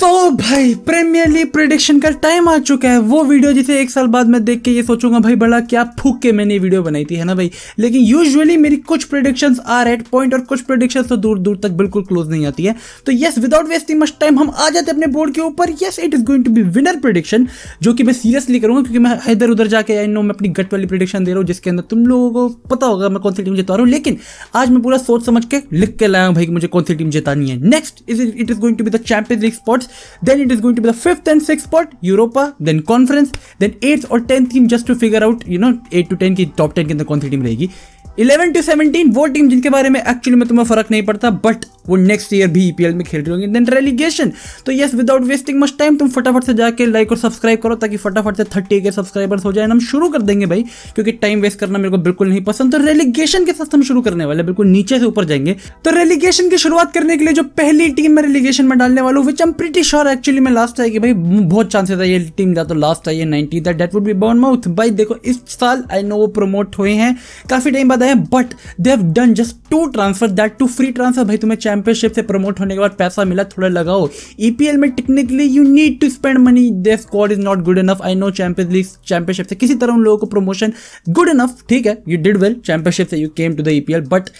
तो भाई premier league prediction का टाइम आ चुका है वो वीडियो जिसे एक साल बाद मैं देख के ये सोचूंगा भाई बड़ा क्या फूक के मैंने वीडियो बनाई थी है ना भाई लेकिन यूजुअली मेरी कुछ प्रिडिक्शंस आर एट पॉइंट और कुछ प्रिडिक्शंस तो दूर दूर तक बिल्कुल क्लोज नहीं आती है तो yes without wasting much time हम आ जाते अपने बोर्ड के ऊपर yes it is going to be winner prediction जो कि मैं सीरियसली करूंगा क्योंकि मैं इधर उधर जाके आई नो मैं अपनी गट वाली प्रिडिक्शन दे रहा हूँ जिसके अंदर तुम लोगों को पता होगा मैं कौन सी टीम जिता रहा हूँ लेकिन आज मैं पूरा सोच समझ के लिख के लाया हूँ भाई कि मुझे कौन सी टीम जितानी है next is it is going to be the champion league spots Then it is going to be the fifth and sixth spot, Europa, then conference, then eighth or tenth team just to figure out, you know, eight to ten ki top ten के अंदर कौन सी team रहेगी 11 to 17 वो team जिनके बारे में actually में तुम्हें फर्क नहीं पड़ता बट वो नेक्स्ट ईयर भी ईपीएल e में खेल रही देन रेलीगेशन तो yes without wasting much time तुम फटाफट से जाके लाइक और सब्सक्राइब करो ताकि फटाफट से थर्टी के सब्सक्राइबर्स हो जाए हम शुरू कर देंगे भाई क्योंकि टाइम वेस्ट करना मेरे को बिल्कुल नहीं पसंद तो रेलीगेशन के साथ हम शुरू करने वाले बिल्कुल नीचे से ऊपर जाएंगे तो रेलीगेशन की शुरुआत करने के लिए जो पहली टीम में रेलीगेशन में डालने वालों which am pretty sure actually में लास्ट आएगी भाई बहुत चांसेस है ये टीम या तो लास्ट आई है ninety that would be Bournemouth भाई देखो इस साल आई नो वो प्रोमोट हुए हैं काफी टाइम बाद आए हैं but they done just two transfer that two free transfer भाई तुम्हें चैंपियनशिप से प्रमोट होने के बाद पैसा मिला थोड़ा लगाओ ईपीएल e में technically you need to spend money they squad is not good enough I know champion league championship से किसी तरह उन लोगों को प्रमोशन गुड इनफ ठीक है यू डिड वेल चैंपियनशिप से you came to the EPL but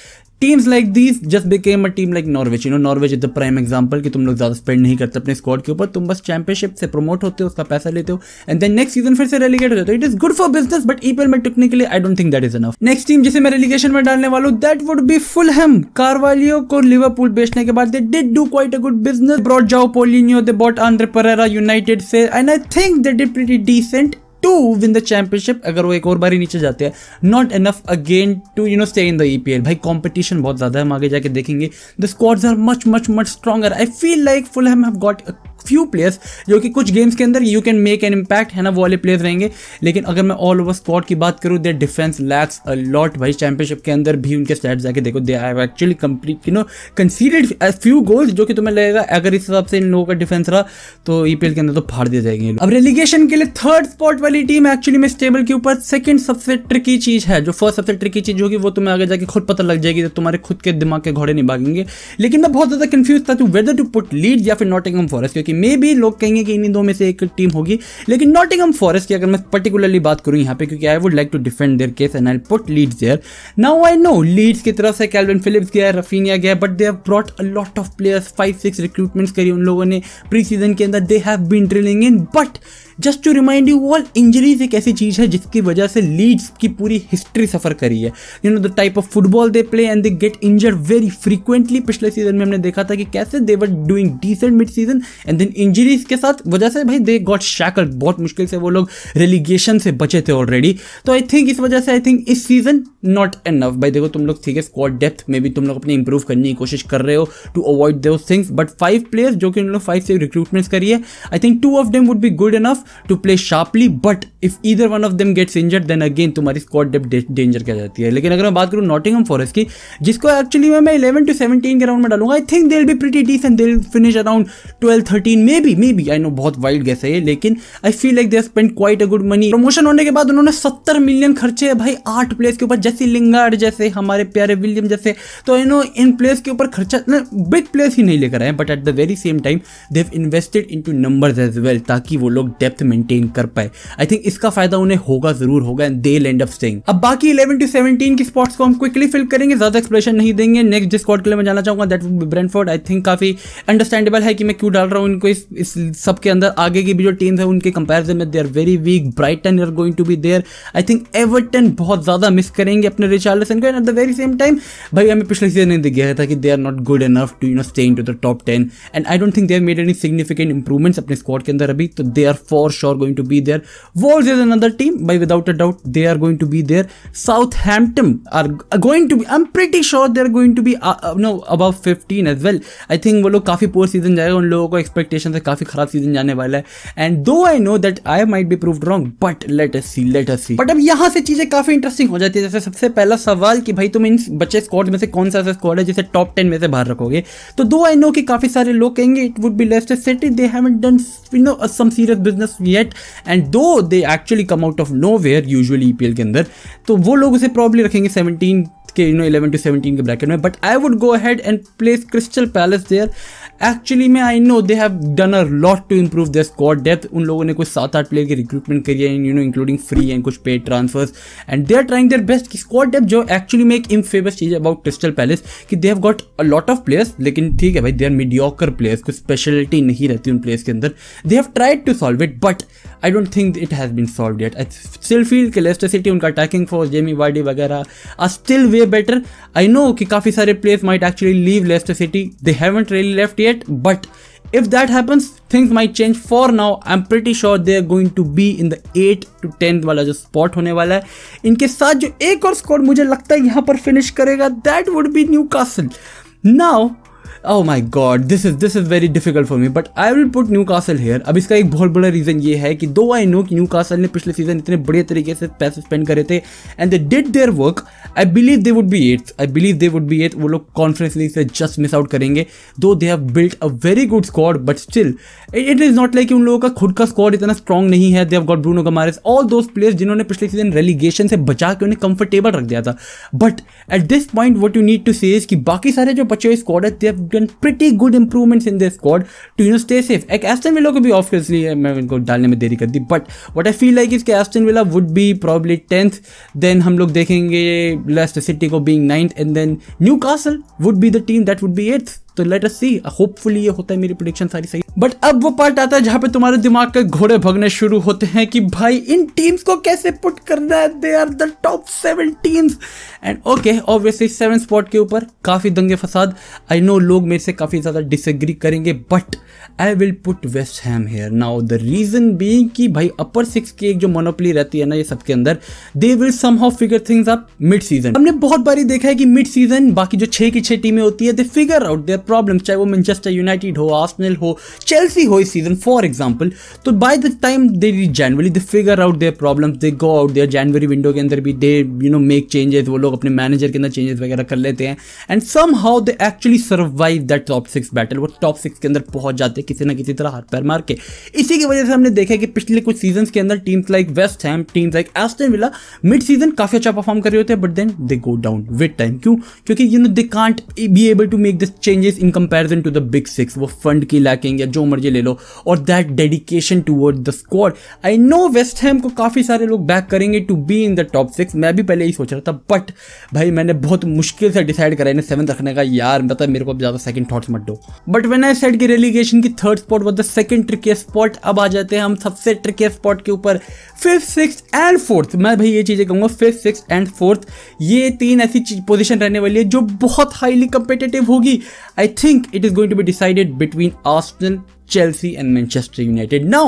teams like this just became a team like Norwich you know Norwich is the prime example कि तुम लोग ज्यादा स्पेंड नहीं करते अपने स्क्वाड के ऊपर तुम बस चैंपियनशिप से प्रमोट होते हो उसका पैसा लेते हो एंड देन नेक्स्ट सीजन फिर से रेलिगेट हो जाते हो it is good for business but EPL में टिकने के लिए I don't think that is enough next team जिसे मैं रेलीगेशन में डालने वाला that would be Fulham Carvalho को लिवरपूल बेचने के बाद they did do quite a good business brought Joao Palhinha they bought Andreas Pereira United से and I think they did pretty decent to win the championship अगर वो एक और बार ही नीचे जाते हैं not enough again to you know stay in the E P L भाई कॉम्पिटिशन बहुत ज़्यादा है हम आगे जाके देखेंगे the squads are much much much stronger I feel like Fulham have got few players जो कि कुछ गेम्स के अंदर you can make an impact है ना वो वाले प्लेयर्स रहेंगे लेकिन अगर मैं ऑल ओवर स्पॉट की बात करूँ their defence lacks a lot भाई चैंपियनशिप के अंदर भी उनके स्टैट जाके देखो they I actually complete you know conceded few goals जो कि तुम्हें लगेगा अगर इस हिसाब से इन लोगों का डिफेंस रहा तो ई e के अंदर तो फाड़ दिया जाएंगे अब रेलीगेशन के लिए थर्ड स्पॉट वाली टीम एक्चुअली में स्टेबल के ऊपर सेकेंड सबसे ट्रिकी चीज है जो फर्स्ट सबसे ट्रिकी चीज होगी वो तुम्हें आगे जाके खुद पता लग जाएगी तो तुम्हारे खुद के दिमाग के घोड़े नहीं भागेंगे लेकिन मैं बहुत ज्यादा कंफ्यूज था वेदर टू पुट लीड या फिर नॉट नॉटिंगम फॉरेस्ट क्योंकि कि मे भी लोग कहेंगे कि इन्हीं दो में से एक टीम होगी लेकिन नॉटिंगम फॉरेस्ट की अगर मैं पर्टिकुलरली बात करूँ यहाँ पे क्योंकि I would like to defend their case and I put Leeds there now I know Leeds की तरफ से कैलविन फिलिप्स गया रफीनिया गया but they have brought a lot of players five six recruitments करी उन लोगों ने प्री सीजन के अंदर they have been drilling in but just to remind you all injuries एक ऐसी चीज़ है जिसकी वजह से लीड्स की पूरी हिस्ट्री सफ़र करी है you know the type of football they play and they get injured very frequently पिछले सीजन में हमने देखा था कि कैसे they were doing decent mid season and then injuries के साथ वजह से भाई दे गॉट शैकल बहुत मुश्किल से वो लोग रेलीगेशन से बचे थे ऑलरेडी तो आई थिंक इस वजह से आई थिंक इस सीजन नॉट एनफ भाई देखो तुम लोग ठीक है स्क्वाड डेप्थ में भी तुम लोग अपने इंप्रूव करने की कोशिश कर रहे हो to avoid those things but five players जो कि उन लोग फाइव से रिक्रूटमेंट्स करिए I think two of them would be good enough to play sharply but if इधर one of them gets injured then again तुम्हारी स्कॉट डेप डेंजर कह जाती है लेकिन अगर मैं बात करूँ नॉटिंगम फॉरेस्ट की जिसको एक्चुअली मैं इलेवन टू सेवनटीन के राउंड में डालूंगा I think they'll be pretty decent they finish around twelve thirteen maybe maybe I know बहुत वाइल्ड गैस है ये लेकिन I feel like they spend quite a good money promotion होने के बाद उन्होंने सत्तर मिलियन खर्चे भाई आठ प्लेस के ऊपर जैसे लिंगार्ड जैसे हमारे प्यारे विलियम जैसे तो यू नो इन प्लेस के ऊपर खर्चा बिग प्लेस ही नहीं लेकर आए but at the very same time they've invested into number as well ताकि वो लोग डेप्थ डेप्थ मेंटेन कर पाए आई थिंक इसका फायदा उन्हें होगा जरूर होगा and they end of staying अब बाकी 11 टू 17 की स्पॉट्स को हम क्विकली फिल करेंगे ज्यादा एक्सप्रेशन नहीं देंगे नेक्स्ट जिस स्कॉट के लिए मैं जाना चाहूंगा दैट ब्रेनफोर्ड आई थिंक काफी अंडरस्टैंडेबल है कि मैं क्यों डाल रहा हूँ इनको इस, इस सबके अंदर आगे की भी जो टीम्स है उनके कंपेरिजन में they are very weak Brighton are going to be there I think Everton बहुत ज्यादा मिस करेंगे अपने रिचार्लसन को and at the very same time भाई हमें पिछले सीजन नहीं दिखाया था कि they are not good enough to you know stay in to the top ten and I don't think they are made any significant improvements अपने squad के अंदर अभी तो they are for for sure going to be there. Wolves is another team, by without a doubt, they are going to be there. Southampton are going to be I am sure sure they are going to be no above 15 as well I think वो लोग काफ़ी poor season जाएगा उन लोगों को expectation से काफ़ी खराब सीजन जाने वाला है and though I know that I might be prove wrong but let us see let us see but अब यहां से चीज़ें काफ़ी इंटरेस्टिंग हो जाती है जैसे सबसे पहला सवाल कि भाई तुम इन बच्चे स्कॉड में से कौन सा ऐसा स्कॉड है जिसे टॉप टेन में से बाहर रखोगे तो दो आई नो कि काफ़ी सारे लोग कहेंगे it would be Leicester City they have done you know some serious business just yet and though they actually come out of nowhere usually E के अंदर तो वो लोग उसे प्रॉब्लम रखेंगे सेवनटीन के यू नो 11 टू 17 के bracket में but I would go head and place Crystal Palace there actually में I know they have done a lot to improve the squad डेथ उन लोगों ने कुछ सात आठ प्लेयर की रिक्रूटमेंट करी है you know including free and कुछ paid transfers and they are trying their best squad डेथ जो एक्चुअली में एक फेमस चीज अबाउट क्रिस्टल पैलेस कि they have got a lot of players लेकिन ठीक है भाई दे आर मीडियोकर प्लेयर्स कुछ स्पेशलिटी नहीं रहती उन प्लेयर्स के अंदर they have tried to solve it but I don't think it has been solved that I still feel के लेस्टर सिटी उनका अटैकिंग फोर्स जेमी वाडी वगैरह are still way way better. I know कि काफ़ी सारे players might actually leave Leicester City. They haven't really left yet, but if that happens, things might change. For now, I'm pretty sure they're going to be in the 8 to 10 वाला जो spot होने वाला है इनके साथ जो एक और squad मुझे लगता है यहाँ पर finish करेगा that would be Newcastle. Now, my god this is this is very difficult for me but I will put Newcastle here अब इसका एक बहुत बड़ा रीज़न ये है कि दो आई नो कि न्यू कासल ने पिछले सीजन इतने बड़े तरीके से पैसे स्पेंड करे थे and they did their work I believe they would be at I believe they would be at वो लोग कॉन्फ्रेंस लीग से जस्ट मिस आउट करेंगे though they have built a very good squad but still it is not like उन लोगों का खुद का squad इतना स्ट्रॉन्ग नहीं है they have got Bruno Guimaraes all those players जिन्होंने पिछले सीजन रेलीगेशन से बचा के उन्हें कंफर्टेबल रख दिया था but at this point what you need to say बाकी सारे जो बच्चे स्कॉड है they have done pretty good improvements in their squad to you know stay safe. Like Aston Villa को भी obviously मैं इनको डालने में देरी कर दी but what I feel like is कि Aston Villa would be probably 10th then हम लोग देखेंगे Leicester City को being 9th and then Newcastle would be the team that would be 8th. तो लेट अस सी होपफुली ये होता है मेरी प्रोडिक्शन सारी सही बट अब वो पार्ट आता है जहां पे तुम्हारे दिमाग के घोड़े भगने शुरू होते हैं कि भाई इन टीम्स को कैसे पुट करना है they are the top seven teams and okay obviously seven spot के ऊपर काफी दंगे फसाद आई नो लोग मेरे से काफी ज्यादा डिसएग्री करेंगे but but... I will put West Ham here now the reason being कि भाई अपर सिक्स की एक जो मोनोपली रहती है ना ये सबके अंदर they will somehow figure things up mid season हमने बहुत बारी देखा है कि मिड सीजन बाकी जो छः की छः टीमें होती है they figure out their problem चाहे वो मैनचेस्टर यूनाइटेड हो आर्सेनल हो चेल्सी हो इस सीजन फॉर एग्जाम्पल तो by the time they January they figure out their problem they go out their January window के अंदर भी they you know make changes वो लोग अपने मैनेजर के अंदर चेंजेस वगैरह कर लेते हैं and somehow they actually survive that top six battle वो टॉप सिक्स के अंदर पहुंच जाते जाते किसी ना किसी तरह हाथ पैर मार के इसी की वजह से हमने देखा कि पिछले कुछ सीजन के अंदर teams like West Ham teams like Aston Villa mid season काफ़ी अच्छा परफॉर्म कर रहे होते हैं but then they go down with time क्यों क्योंकि you know they can't be able to make this changes in comparison to the big six वो fund की लैकिंग या जो मर्जी ले लो और that dedication toward the squad I know West Ham को काफ़ी सारे लोग बैक करेंगे to be in the top six मैं भी पहले ही सोच रहा था बट भाई मैंने बहुत मुश्किल से डिसाइड करा इन्हें सेवन रखने का यार मतलब मेरे को ज़्यादा सेकंड थॉट्स मत दो बट वेन आई सेड की रेलीगेशन की third spot was second second tricky spot अब आ जाते हैं हम सबसे ट्रिकी स्पॉट के ऊपर फिफ्थ सिक्स एंड फोर्थ मैं भाई ये चीज़ें कहूँगा फिफ्थ सिक्स एंड फोर्थ ये तीन ऐसी पोजिशन रहने वाली है जो बहुत हाईली कंपिटेटिव होगी I think it is going to be decided between Aston Chelsea and Manchester United. Now,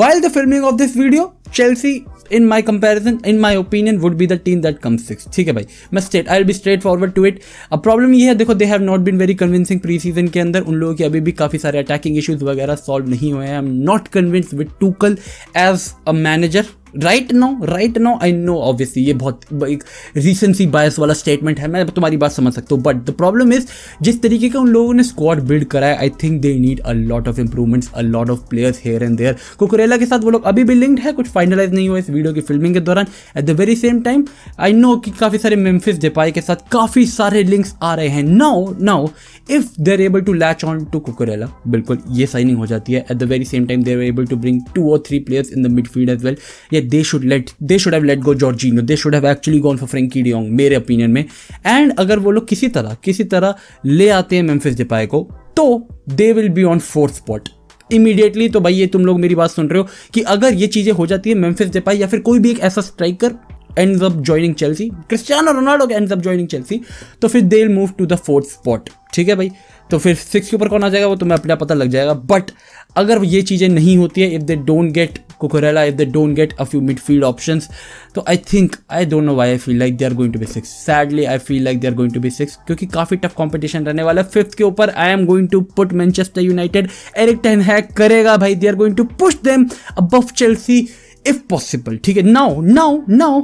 while the filming of this video, Chelsea in my comparison in my opinion would be the team that come six ठीक है भाई मैं state I be straight forward to it अब problem ये है देखो they have not been very convincing pre season के अंदर उन लोगों के अभी भी काफ़ी सारे अटैकिंग इशूज वगैरह सॉल्व नहीं हुए हैं I am not convince with Tuchel as a manager right no right no I know obviously ये बहुत एक रिसेंसी बायस वाला स्टेटमेंट है मैं तुम्हारी बात समझ सकता हूँ बट द प्रॉब्लम इज जिस तरीके का उन लोगों ने स्क्वाड बिल्ड करा है I think they need a lot of improvements a lot of players here and there Cucurella के साथ वो लोग अभी भी लिंक्ड है कुछ फाइनलाइज नहीं हुआ इस वीडियो की फिल्मिंग के दौरान at the very same time I know कि काफ़ी सारे मेम्फिस जेपाई के साथ काफ़ी सारे लिंक्स आ रहे हैं now now if they're able to latch on to Cucurella बिल्कुल ये साइनिंग हो जाती है at the very same time they're able to bring two और three players in the mid field as well कि they should let they should have let go Jorginho they should have actually gone for Frenkie de Jong मेरे opinion में and अगर वो लोग किसी तरह किसी तरह ले आते हैं मेम्फिस डिपाई को तो they will be on fourth spot immediately तो भाई ये तुम लोग मेरी बात सुन रहे हो कि अगर ये चीज़ें हो जाती है मेम्फिस डिपाई या फिर कोई भी एक ऐसा striker end up joining Chelsea Cristiano Ronaldo के एंड्स अप ज्वाइनिंग चेल्सी तो फिर they will move to the fourth spot ठीक है भाई तो फिर सिक्स के ऊपर कौन आ जाएगा वो तुम्हें अपना पता लग जाएगा बट अगर ये चीज़ें नहीं होती है if they don't get Cucurella if they don't get a few midfield options. So I think, I don't know why I feel like they are going to be six. Sadly, I feel like they are going to be six क्योंकि काफ़ी tough competition रहने वाला है fifth के ऊपर I am going to put Manchester United Erik ten Hag करेगा भाई they They are going to push them above Chelsea if possible. Okay, now, now, now.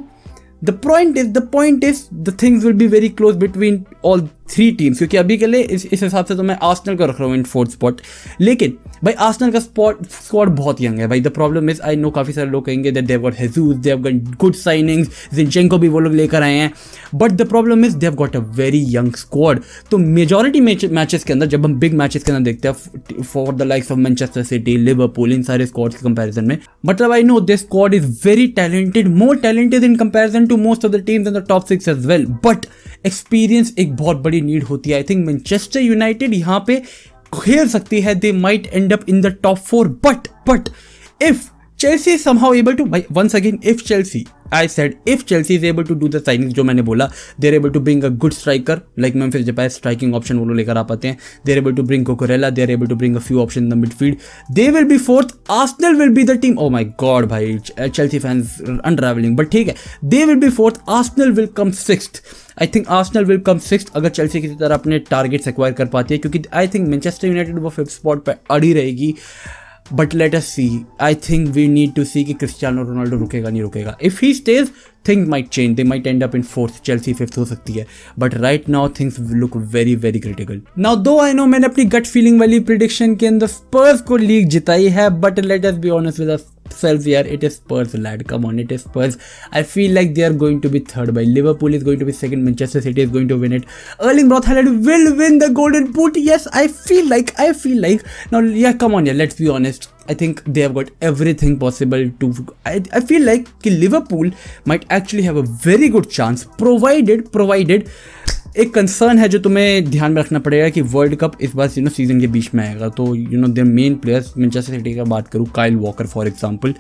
The point is, the point is, the things will be very close between all three teams क्योंकि अभी के लिए इस हिसाब से तो मैं Arsenal को रख रहा हूँ इन फोर्थ स्पॉट लेकिन भाई आर्सनल का स्पॉट स्क्वाड बहुत यंग है भाई the problem is I know काफ़ी सारे लोग कहेंगे that they've got Jesus they've got good signings Zinchenko को भी वो लोग लेकर आए हैं but the problem is they've got a very young squad तो मेजोरिटी मैचेस के अंदर जब हम बिग मैचेस के अंदर देखते हैं for the likes of Manchester City Liverpool इन सारे स्क्वाड्स के कंपेरिजन में मतलब I know this squad is very talented more talented in comparison to most of the teams in the top six as well but experience एक बहुत बड़ी need होती है आई थिंक मैनचेस्टर यूनाइटेड यहाँ पे खेल सकती है they might end up in the top four but but if Chelsea somehow able to once again if Chelsea I said if Chelsea is able to do the signing जो मैंने बोला they're able to bring a good striker like मैम फिर जब striking option वो लोग लेकर आ पाते हैं they're able to bring Cucurella they're able to bring a few option the midfield they will be fourth Arsenal will be the team oh my God भाई चेल्सी फैंस अनट्रैवलिंग बट ठीक है they will be fourth Arsenal will come sixth I think Arsenal will come six अगर Chelsea किसी तरह अपने targets acquire कर पाती है क्योंकि आई थिंक मैनचेस्टर यूनाइटेड वो फिफ्थ स्पॉट पर अड़ी रहेगी but let us see I think we need to see कि क्रिस्टियानो रोनाल्डो रुकेगा नहीं रुकेगा if he stays thing might change they might end up in fourth Chelsea fifth हो सकती है but right now things look very very critical now though I no मैंने अपनी gut feeling वाली प्रिडिक्शन के अंदर स्पर्स को लीग जिताई है but let's be honest with Solskjaer, it is Spurs, lad. Come on, it is Spurs. I feel like they are going to be third by. Liverpool is going to be second. Manchester City is going to win it. Erling Broth Haaland will win the Golden Boot. Yes, I feel like, I feel like. Now, yeah, come on, yeah, let's be honest. I think they have got everything possible to. I, I feel like Liverpool might actually have a very good chance, provided, provided एक concern है जो तुम्हें ध्यान में रखना पड़ेगा कि world cup इस बार यू नो सीजन के बीच में आएगा तो you know they're main players जैसे सिटी का बात करूँ Kyle Walker for example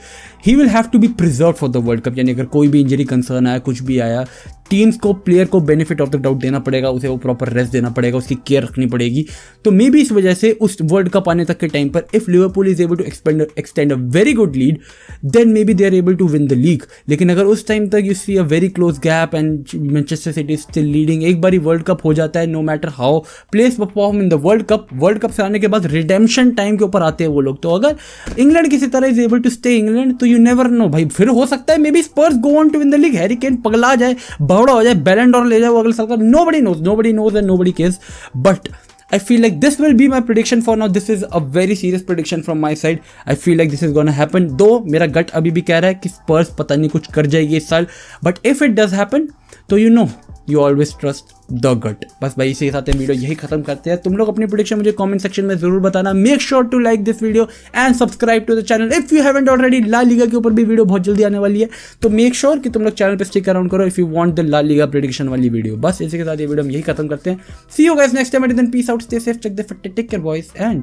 he will have to be preserve for the world cup यानी अगर कोई भी इंजरी कंसर्न आया कुछ भी आया टीम्स को प्लेयर को बेनिफिट ऑफ द डाउट देना पड़ेगा उसे वो प्रॉपर रेस्ट देना पड़ेगा उसकी केयर रखनी पड़ेगी तो मे बी इस वजह से उस वर्ल्ड कप आने तक के टाइम पर if Liverpool is able to expand extend a very good lead then maybe they are able to win the league लेकिन अगर उस टाइम तक you see a very close gap and Manchester City still leading एक बार world cup हो जाता है no matter how players perform in the world cup world cup से आने के बाद रिडेम्शन टाइम के ऊपर आते हैं वो लोग तो अगर इंग्लैंड किसी तरह is able to stay England तो यू नेवर नो भाई फिर हो सकता है maybe Spurs go on to win the league Kane पगला जाए भवड़ा हो जाए बैलेंड और ले जाए वो अगले साल का nobody knows nobody knows and nobody cares but I feel like this will be my prediction for now. This is a very serious prediction from my side. I feel like this is gonna happen. दो मेरा गट अभी भी कह रहा है कि स्पर्स पता नहीं कुछ कर जाएगी इस साल but if it does happen तो you know you always trust the gut बस भाई इसी के साथ वीडियो यही खत्म करते हैं तुम लोग अपनी प्रोडिक्शन मुझे कमेंट सेक्शन में जरूर बताना make sure to like this video and subscribe to the channel if you haven't already La Liga के ऊपर भी वीडियो बहुत जल्दी आने वाली है तो मेक श्योर sure कि तुम लोग चैनल पर स्टिक अराउंड करो if you want the La Liga prediction वाली वीडियो बस इसी के साथ ये वीडियो हम यही खत्म करते हैं see you guys next time at peace out stay safe check the take care boys and